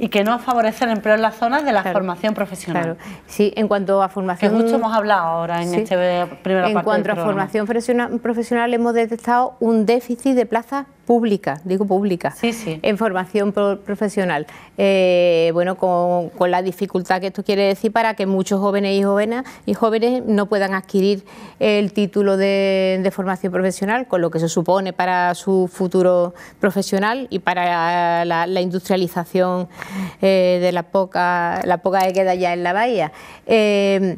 y que no favorecen el empleo en las zonas de la formación profesional. Claro. Sí, en cuanto a formación... Que justo hemos hablado ahora en este primer en En cuanto a formación profesional hemos detectado un déficit de plazas pública, digo pública, sí, en formación profesional. Eh, bueno, con, la dificultad que esto quiere decir para que muchos jóvenes y jóvenes y jóvenes no puedan adquirir el título de, formación profesional, con lo que se supone para su futuro profesional y para la, industrialización eh, de la poca, la poca que queda ya en la bahía. Eh,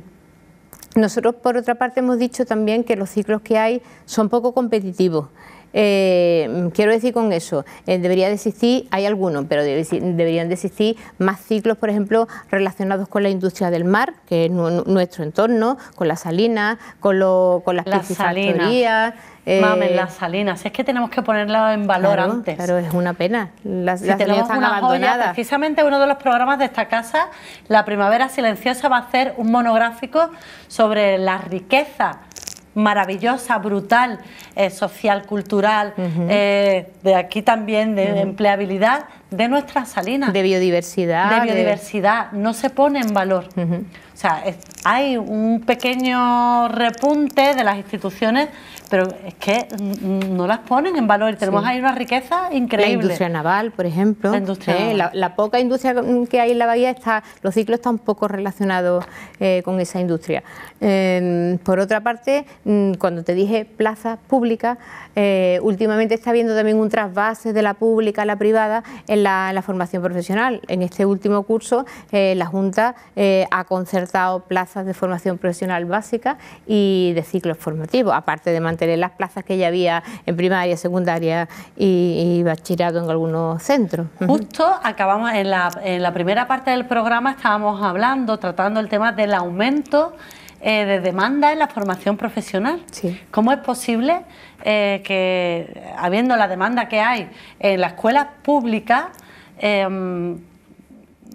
nosotros, por otra parte, hemos dicho también que los ciclos que hay son poco competitivos. Eh, quiero decir con eso, eh, debería de existir, hay algunos, pero deberían de existir más ciclos, por ejemplo, relacionados con la industria del mar, que es nuestro entorno, con las salinas, con, las, las piscifactorías. Eh, Mamen, las salinas, es que tenemos que ponerlas en valor antes. Pero es una pena. Las, tenemos están abandonadas. precisamente uno de los programas de esta casa, La Primavera Silenciosa, va a hacer un monográfico sobre la riqueza maravillosa, brutal, eh, social, cultural, eh, de aquí también de empleabilidad de nuestras salinas. De biodiversidad. De biodiversidad, no se pone en valor. O sea, hay un pequeño repunte de las instituciones, pero es que no las ponen en valor tenemos ahí una riqueza increíble. La industria naval, por ejemplo. La, eh, La, poca industria que hay en la bahía, está, los ciclos están poco relacionados eh, con esa industria. Em, por otra parte, mm, cuando te dije plazas públicas, eh, últimamente está habiendo también un trasvase de la pública a la privada en la, en la formación profesional. En este último curso, la Junta ha concertado plazas de formación profesional básica y de ciclos formativos, aparte de mantener en las plazas que ya había en primaria, secundaria y, bachillerato en algunos centros. Justo acabamos, en la, en la primera parte del programa estábamos hablando, tratando el tema del aumento eh, de demanda en la formación profesional. ¿Cómo es posible eh, que, habiendo la demanda que hay en las escuelas públicas, em,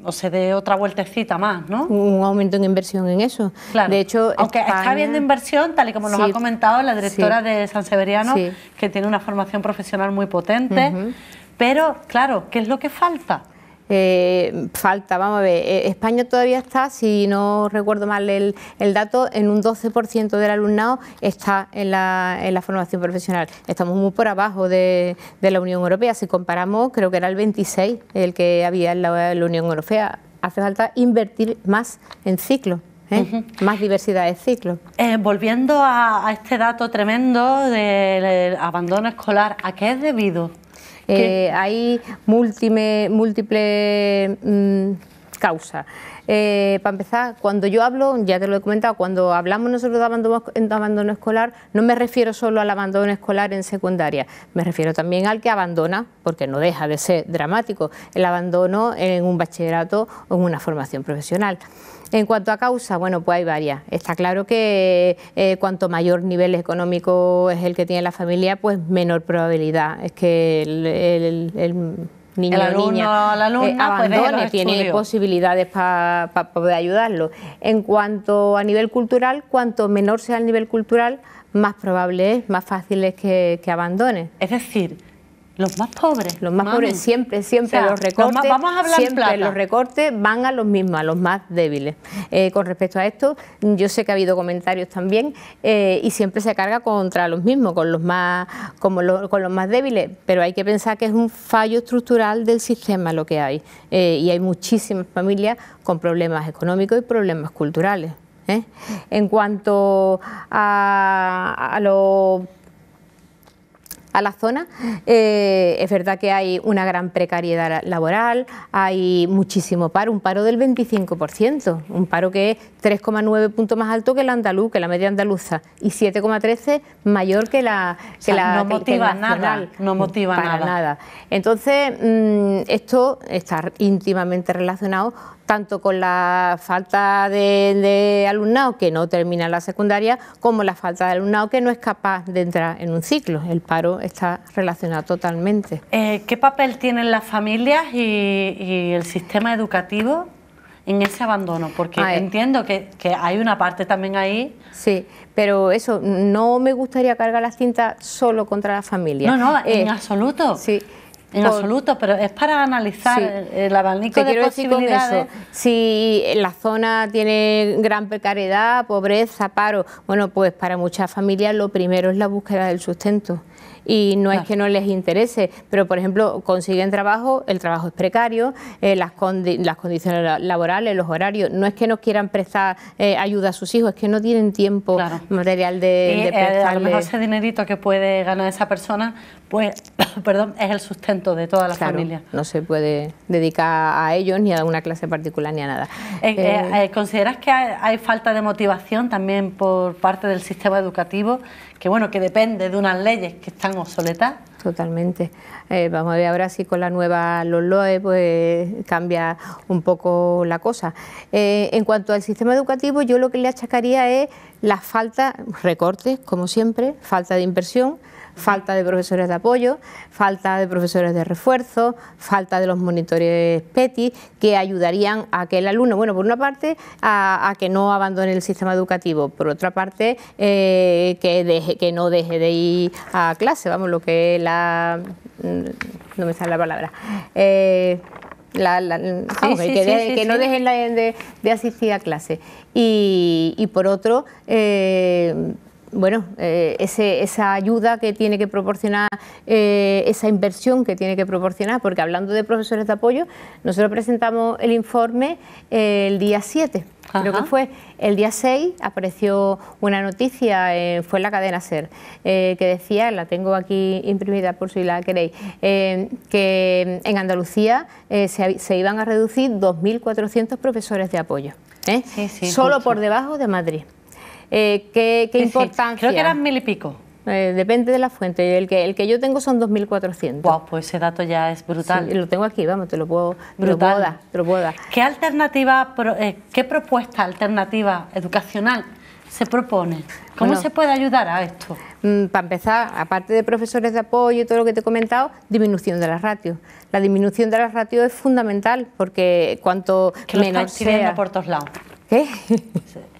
o se dé otra vueltecita más, ¿no? Un aumento en inversión en eso. Claro. De hecho, aunque está habiendo inversión, tal y como nos ha comentado la directora de San Severiano, que tiene una formación profesional muy potente, pero claro, ¿qué es lo que falta? Eh, falta, vamos a ver, eh, España todavía está, si no recuerdo mal el, dato, en un 12% del alumnado está en la, en la, formación profesional. Estamos muy por abajo de, la Unión Europea, si comparamos creo que era el 26 el que había en la, Unión Europea. Hace falta invertir más en ciclo, ¿eh? más diversidad de ciclos. volviendo a, a, este dato tremendo del abandono escolar, ¿a qué es debido? Eh, hay múltiples... Múltiple, mmm, causa. Eh, para empezar, cuando yo hablo, ya te lo he comentado, cuando hablamos nosotros de abandono, escolar, no me refiero solo al abandono escolar en secundaria, me refiero también al que abandona, porque no deja de ser dramático, el abandono en un bachillerato o en una formación profesional. En cuanto a causa, bueno, pues hay varias. Está claro que eh, cuanto mayor nivel económico es el que tiene la familia, pues menor probabilidad es que el niño niña la eh, pues, abandone, tiene posibilidades para poder ayudarlo. En cuanto a nivel cultural, cuanto menor sea el nivel cultural, más probable es, más fácil es que, que abandone. Es decir, los más pobres. Los más pobres siempre, siempre los recortes. vamos a siempre los recortes van a los mismos, a los más débiles. Eh, con respecto a esto, yo sé que ha habido comentarios también eh, y siempre se carga contra los mismos, con los más, como con los más débiles. Pero hay que pensar que es un fallo estructural del sistema lo que hay eh, y hay muchísimas familias con problemas económicos y problemas culturales. En cuanto a, a, a la zona. Eh, es verdad que hay una gran precariedad laboral, hay muchísimo paro, un paro del 25%, un paro que es 3,9 puntos más alto que el andaluz, que la media andaluza, y 7,13 mayor que la... Que no motiva nada, no motiva nada. Entonces, mm, esto está íntimamente relacionado tanto con la falta de, alumnado que no termina la secundaria, como la falta de alumnado que no es capaz de entrar en un ciclo. El paro está relacionado totalmente. Eh, ¿Qué papel tienen las familias y, el sistema educativo en ese abandono? Porque entiendo que, hay una parte también ahí. Sí, pero eso, no me gustaría cargar la cinta solo contra la familia. No, no, en eh, absoluto. Sí. En absoluto, pero es para analizar la el abanico de posibilidades. si la zona tiene gran precariedad, pobreza, paro, bueno, pues para muchas familias lo primero es la búsqueda del sustento y no es que no les interese, pero por ejemplo consiguen trabajo, el trabajo es precario, eh, las, las condiciones laborales, los horarios, no es que no quieran prestar eh, ayuda a sus hijos, es que no tienen tiempo material de, de prestarle. Eh, a lo mejor ese dinerito que puede ganar esa persona, pues, perdón, es el sustento de toda la familia. No se puede dedicar a ellos ni a una clase particular ni a nada. ¿Consideras que hay falta de motivación también por parte del sistema educativo que bueno, que depende de unas leyes que están obsoletas. Totalmente. Eh, vamos a ver ahora si con la nueva LOE pues cambia un poco la cosa. Eh, en cuanto al sistema educativo, yo lo que le achacaría es la falta, recortes, como siempre, falta de inversión falta de profesores de apoyo, falta de profesores de refuerzo, falta de los monitores PETI que ayudarían a que el alumno, bueno, por una parte, a, que no abandone el sistema educativo, por otra parte, eh, que, deje, que no deje de ir a clase, vamos, lo que la... no me sale la palabra. Eh, que, no dejen de, de, asistir a clase. Y, por otro, eh, bueno, eh, esa ayuda que tiene que proporcionar, eh, esa inversión que tiene que proporcionar, porque hablando de profesores de apoyo, nosotros presentamos el informe eh, el día 7, creo que fue, el día 6 apareció una noticia, fue en la cadena SER, que decía, la tengo aquí imprimida por si la queréis, que en Andalucía se, iban a reducir 2.400 profesores de apoyo, solo por debajo de Madrid. Eh, qué, importancia. creo que eran mil y pico. Eh, depende de la fuente. El que, el que yo tengo son 2.400. Wow, pues ese dato ya es brutal. lo tengo aquí, vamos, te lo puedo, Te lo puedo dar. ¿Qué, alternativa, eh, ¿Qué propuesta alternativa educacional se propone? ¿Cómo se puede ayudar a esto? Mm, Para empezar, aparte de profesores de apoyo y todo lo que te he comentado, disminución de las ratios. La disminución de las ratios es fundamental porque cuanto menos sea... por todos lados. ¿Qué?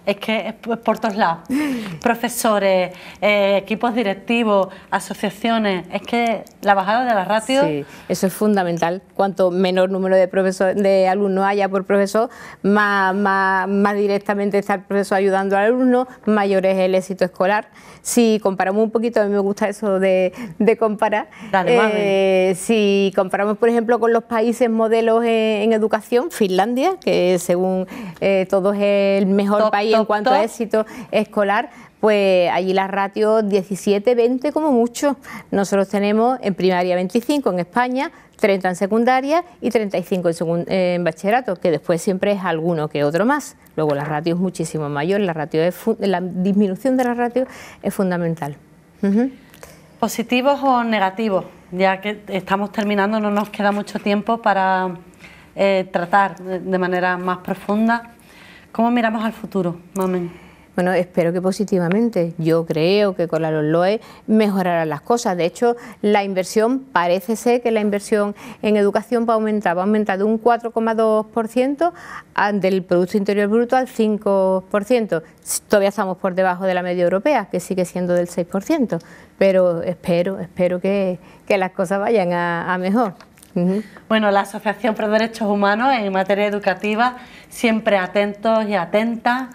es que es por todos lados. Profesores, eh, equipos directivos, asociaciones, es que la bajada de la ratio... Sí, eso es fundamental. Cuanto menor número de, profesor, de alumnos haya por profesor, más, más, directamente está el profesor ayudando al alumno, mayor es el éxito escolar. Si comparamos un poquito, a mí me gusta eso de, comparar. Eh, si comparamos, por ejemplo, con los países modelos en, educación, Finlandia, que según eh, todos es el mejor país en cuanto a éxito escolar, pues allí las ratios 17, 20 como mucho. Nosotros tenemos en primaria 25 en España, 30 en secundaria y 35 en, bachillerato, que después siempre es alguno que otro más. Luego la ratio es muchísimo mayor, la, ratio la disminución de la ratio es fundamental. ¿Positivos o negativos? Ya que estamos terminando, no nos queda mucho tiempo para eh, tratar de manera más profunda ¿Cómo miramos al futuro, Mamen? Bueno, espero que positivamente. Yo creo que con la LOE mejorarán las cosas. De hecho, la inversión, parece ser que la inversión en educación va a aumentar, va a aumentar de un 4,2% del Producto Interior Bruto al 5%. Todavía estamos por debajo de la media europea, que sigue siendo del 6%, pero espero, espero que, las cosas vayan a mejor. Bueno, la Asociación por Derechos Humanos en materia educativa siempre atentos y atentas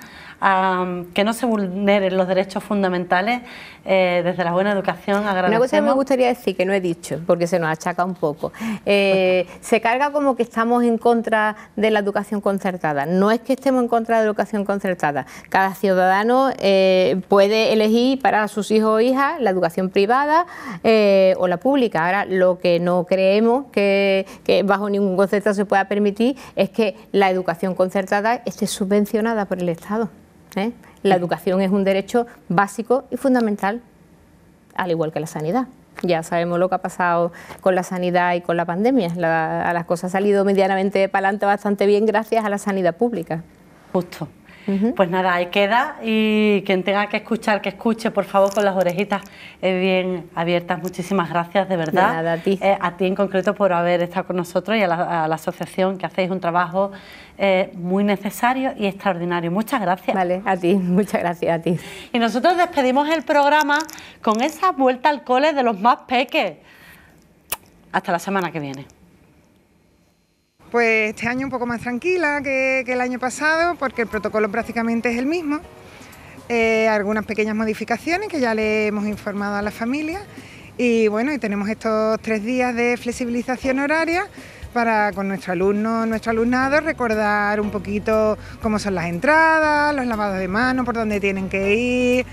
que no se vulneren los derechos fundamentales eh, desde la buena educación. Una cosa que me gustaría decir que no he dicho, porque se nos achaca un poco. Eh, se carga como que estamos en contra de la educación concertada. No es que estemos en contra de la educación concertada. Cada ciudadano eh, puede elegir para sus hijos o hijas la educación privada o la pública. Ahora, lo que no creemos que bajo ningún concepto se pueda permitir es que la educación concertada esté subvencionada por el Estado. ¿eh? La educación es un derecho básico y fundamental, al igual que la sanidad. Ya sabemos lo que ha pasado con la sanidad y con la pandemia. a las cosas ha salido medianamente para adelante bastante bien gracias a la sanidad pública. Justo. Pues nada, ahí queda y quien tenga que escuchar, que escuche, por favor, con las orejitas eh, bien abiertas. Muchísimas gracias, de verdad. a, ti. Eh, a ti. en concreto por haber estado con nosotros y a la, asociación que hacéis un trabajo eh, muy necesario y extraordinario. Muchas gracias. Vale, a ti, muchas gracias a ti. Y nosotros despedimos el programa con esa vuelta al cole de los más peques. Hasta la semana que viene. Pues este año un poco más tranquila que, el año pasado porque el protocolo prácticamente es el mismo. Eh, algunas pequeñas modificaciones que ya le hemos informado a la familia y bueno, y tenemos estos tres días de flexibilización horaria para con nuestro alumno, nuestro alumnado, recordar un poquito cómo son las entradas, los lavados de manos, por dónde tienen que ir.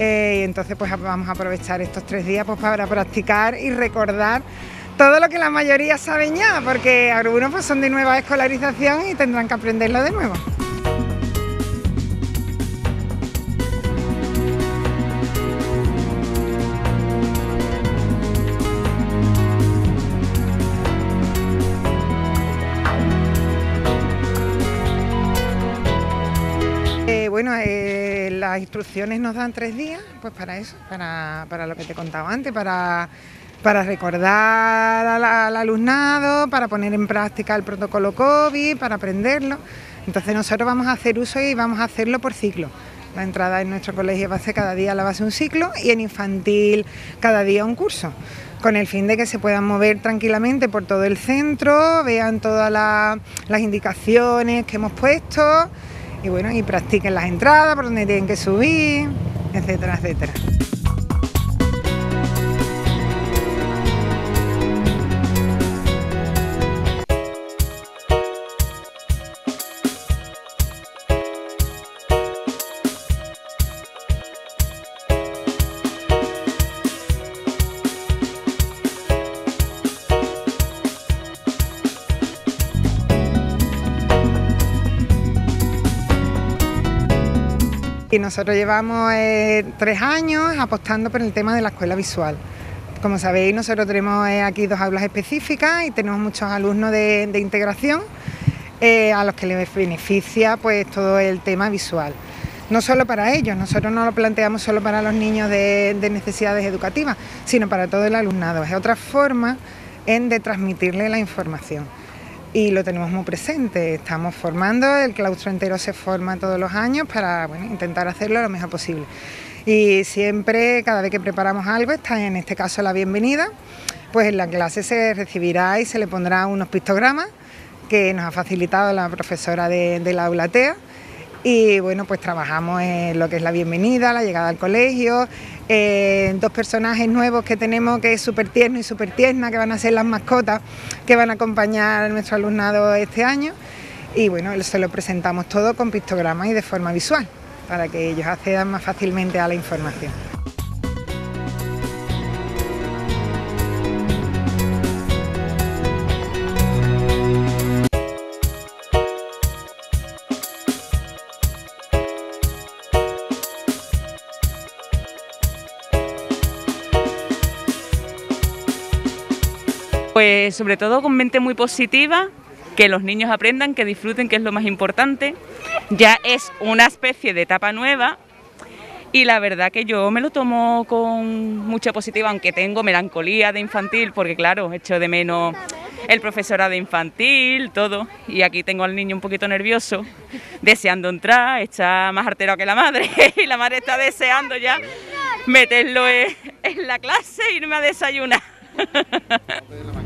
Eh, y entonces pues vamos a aprovechar estos tres días pues, para practicar y recordar todo lo que la mayoría saben ya, porque algunos pues son de nueva escolarización y tendrán que aprenderlo de nuevo. Eh, bueno, eh, las instrucciones nos dan tres días, pues para eso, para, para lo que te contaba antes, para para recordar al, alumnado, para poner en práctica el protocolo COVID, para aprenderlo. Entonces nosotros vamos a hacer uso y vamos a hacerlo por ciclo. La entrada en nuestro colegio va a ser cada día la base un ciclo y en infantil cada día un curso, con el fin de que se puedan mover tranquilamente por todo el centro, vean todas las indicaciones que hemos puesto y bueno, y practiquen las entradas, por donde tienen que subir, etcétera, etcétera. nosotros llevamos eh, tres años apostando por el tema de la escuela visual. Como sabéis, nosotros tenemos eh, aquí dos aulas específicas y tenemos muchos alumnos de, integración eh, a los que les beneficia pues, todo el tema visual. No solo para ellos, nosotros no lo planteamos solo para los niños de, necesidades educativas, sino para todo el alumnado. Es otra forma de transmitirle la información y lo tenemos muy presente. Estamos formando, el claustro entero se forma todos los años para bueno, intentar hacerlo lo mejor posible. Y siempre, cada vez que preparamos algo, está en este caso la bienvenida, pues en la clase se recibirá y se le pondrá unos pictogramas que nos ha facilitado la profesora de, de la aulatea. Y bueno, pues trabajamos en lo que es la bienvenida, la llegada al colegio, eh, dos personajes nuevos que tenemos que es súper tierno y súper tierna, que van a ser las mascotas que van a acompañar a nuestro alumnado este año. Y bueno, se lo presentamos todo con pictogramas y de forma visual, para que ellos accedan más fácilmente a la información. Pues, sobre todo con mente muy positiva, que los niños aprendan, que disfruten, que es lo más importante. Ya es una especie de etapa nueva y la verdad que yo me lo tomo con mucha positiva, aunque tengo melancolía de infantil, porque claro, echo de menos el profesorado infantil, todo. Y aquí tengo al niño un poquito nervioso, deseando entrar, está más artero que la madre, y la madre está deseando ya meterlo en, la clase e irme a desayunar.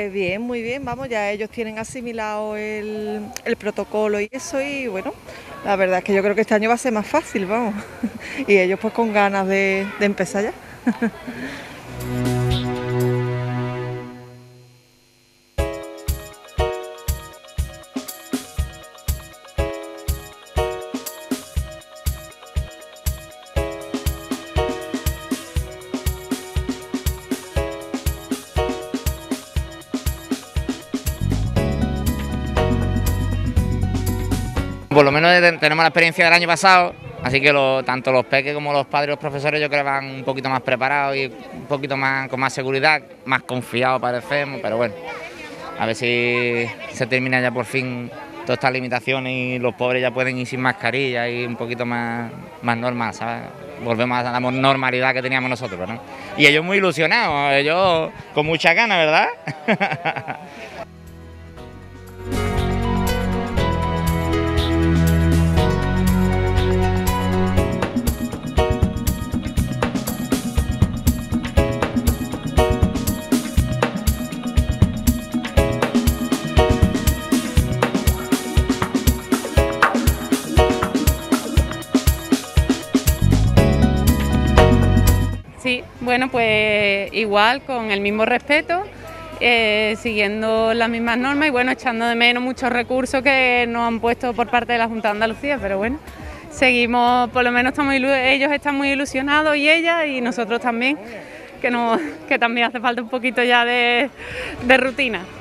Pues, bien, muy bien, vamos, ya ellos tienen asimilado el, protocolo y eso y bueno, la verdad es que yo creo que este año va a ser más fácil, vamos, y ellos pues con ganas de empezar ya. por lo menos tenemos la experiencia del año pasado, así que tanto los peques como los padres y los profesores yo creo que van un poquito más preparados y un poquito más con más seguridad, más confiados parecemos, pero bueno, a ver si se termina ya por fin todas estas limitaciones y los pobres ya pueden ir sin mascarilla y un poquito más, más normal, ¿sabes? Volvemos a la normalidad que teníamos nosotros, ¿no? Y ellos muy ilusionados, ellos con mucha ganas, ¿verdad? igual, con el mismo respeto, eh, siguiendo las mismas normas y bueno, echando de menos muchos recursos que nos han puesto por parte de la Junta de Andalucía, pero bueno, seguimos, por lo menos estamos ellos están muy ilusionados y ella y nosotros también, que, que también hace falta un poquito ya de rutina.